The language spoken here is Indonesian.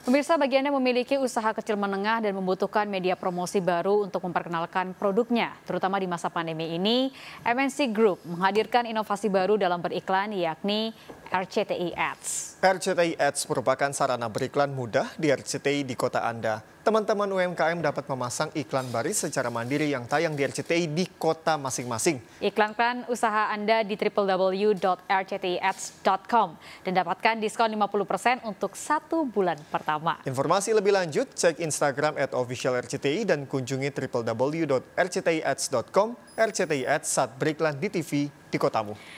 Pemirsa bagi Anda memiliki usaha kecil menengah dan membutuhkan media promosi baru untuk memperkenalkan produknya, terutama di masa pandemi ini, MNC Group menghadirkan inovasi baru dalam beriklan yakni RCTI Ads. RCTI Ads merupakan sarana beriklan mudah di RCTI di kota Anda. Teman-teman UMKM dapat memasang iklan baris secara mandiri yang tayang di RCTI di kota masing-masing. Iklankan usaha Anda di www.rctiads.com dan dapatkan diskon 50% untuk satu bulan pertama. Informasi lebih lanjut, cek Instagram at official RCTI dan kunjungi www.rctiads.com RCTI Ads saat beriklan di TV di kotamu.